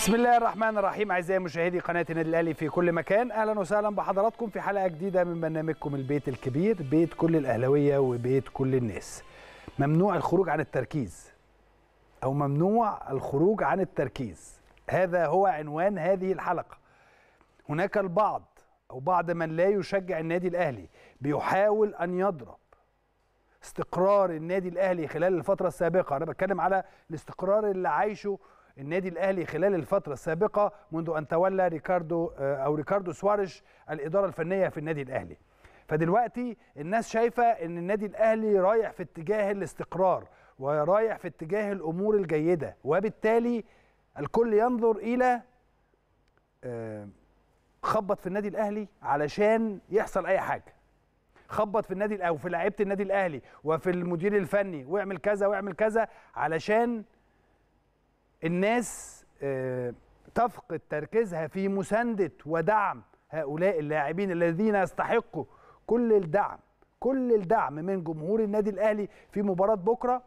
بسم الله الرحمن الرحيم اعزائي مشاهدي قناه النادي الاهلي في كل مكان اهلا وسهلا بحضراتكم في حلقه جديده من برنامجكم البيت الكبير بيت كل الاهلاويه وبيت كل الناس ممنوع الخروج عن التركيز او ممنوع الخروج عن التركيز هذا هو عنوان هذه الحلقه هناك البعض او بعض من لا يشجع النادي الاهلي بيحاول ان يضرب استقرار النادي الاهلي خلال الفتره السابقه انا بتكلم على الاستقرار اللي عايشه النادي الاهلي خلال الفتره السابقه منذ ان تولى ريكاردو آه، او ريكاردو سواريش الاداره الفنيه في النادي الاهلي فدلوقتي الناس شايفه ان النادي الاهلي رايح في اتجاه الاستقرار ورايح في اتجاه الامور الجيده وبالتالي الكل ينظر الى آه، خبط في النادي الاهلي علشان يحصل اي حاجه خبط في النادي او في لعيبه النادي الاهلي وفي المدير الفني واعمل كذا واعمل كذا علشان الناس آه، تفقد تركيزها في مسانده ودعم هؤلاء اللاعبين الذين يستحقوا كل الدعم كل الدعم من جمهور النادي الاهلي في مباراه بكره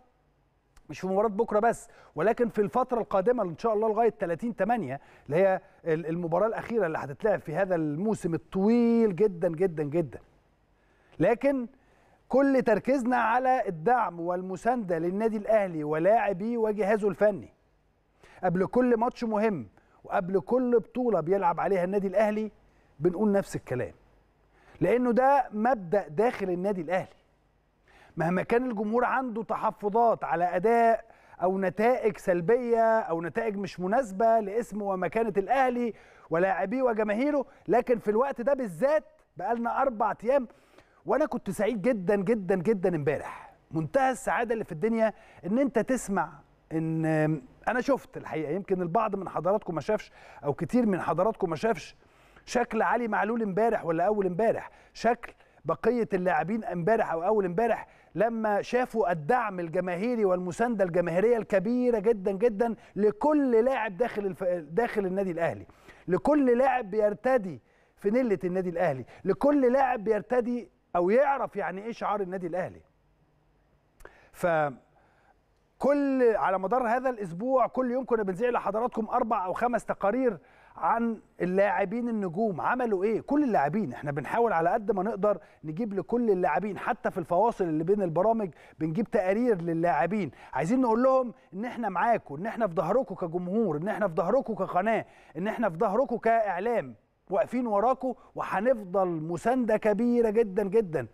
مش في مباراه بكره بس ولكن في الفتره القادمه ان شاء الله لغايه 30 8 اللي هي المباراه الاخيره اللي هتتلعب في هذا الموسم الطويل جدا جدا جدا لكن كل تركيزنا على الدعم والمسانده للنادي الاهلي ولاعبيه وجهازه الفني قبل كل ماتش مهم وقبل كل بطوله بيلعب عليها النادي الاهلي بنقول نفس الكلام لانه ده مبدا داخل النادي الاهلي مهما كان الجمهور عنده تحفظات على اداء او نتائج سلبيه او نتائج مش مناسبه لاسم ومكانه الاهلي ولاعبيه وجماهيره لكن في الوقت ده بالذات بقالنا اربع ايام وانا كنت سعيد جدا جدا جدا امبارح منتهى السعاده اللي في الدنيا ان انت تسمع ان انا شفت الحقيقه يمكن البعض من حضراتكم ما شافش او كتير من حضراتكم ما شافش شكل علي معلول امبارح ولا اول امبارح شكل بقيه اللاعبين امبارح او اول امبارح لما شافوا الدعم الجماهيري والمسانده الجماهيريه الكبيره جدا جدا لكل لاعب داخل الف... داخل النادي الاهلي لكل لاعب بيرتدي فانيله النادي الاهلي لكل لاعب بيرتدي او يعرف يعني ايه شعار النادي الاهلي ف كل على مدار هذا الاسبوع كل يوم كنا بنذيع لحضراتكم اربع او خمس تقارير عن اللاعبين النجوم عملوا ايه كل اللاعبين احنا بنحاول على قد ما نقدر نجيب لكل اللاعبين حتى في الفواصل اللي بين البرامج بنجيب تقارير للاعبين عايزين نقول لهم ان احنا معاكم ان احنا في ظهركم كجمهور ان احنا في ظهركم كقناه ان احنا في ظهركم كاعلام واقفين وراكم وهنفضل مسانده كبيره جدا جدا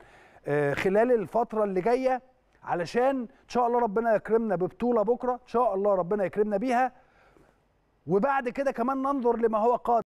آه، خلال الفتره اللي جايه علشان ان شاء الله ربنا يكرمنا ببطوله بكره ان شاء الله ربنا يكرمنا بيها وبعد كده كمان ننظر لما هو قادم